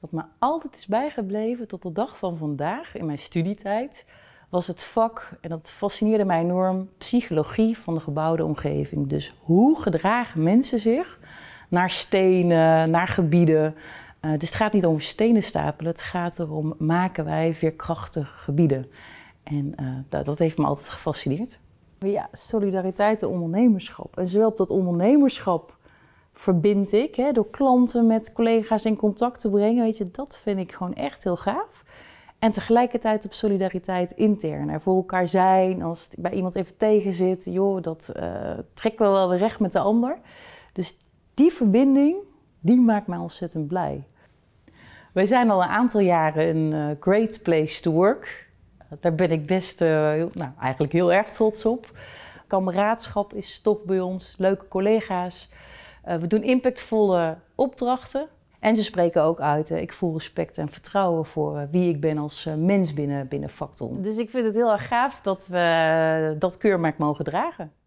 Wat me altijd is bijgebleven tot de dag van vandaag in mijn studietijd was het vak, en dat fascineerde mij enorm, psychologie van de gebouwde omgeving. Dus hoe gedragen mensen zich naar stenen, naar gebieden. Uh, dus het gaat niet om stenen stapelen, het gaat erom maken wij veerkrachtige gebieden. En eh, dat, dat heeft me altijd gefascineerd. Ja, solidariteit en ondernemerschap. En zowel op dat ondernemerschap verbind ik. Hè, door klanten met collega's in contact te brengen. Weet je, dat vind ik gewoon echt heel gaaf. En tegelijkertijd op solidariteit intern. Er voor elkaar zijn. Als het bij iemand even tegen zit. Joh, dat trek eh, trekken we wel weer recht met de ander. Dus die verbinding, die maakt mij ontzettend blij. Wij zijn al een aantal jaren een eh, great place to work. Daar ben ik best, eh, nou, eigenlijk heel erg trots op. Kameraadschap is tof bij ons. Leuke collega's. Eh, we doen impactvolle opdrachten. En ze spreken ook uit, eh, ik voel respect en vertrouwen voor eh, wie ik ben als mens binnen, binnen Factom. Dus ik vind het heel erg gaaf dat we dat keurmerk mogen dragen.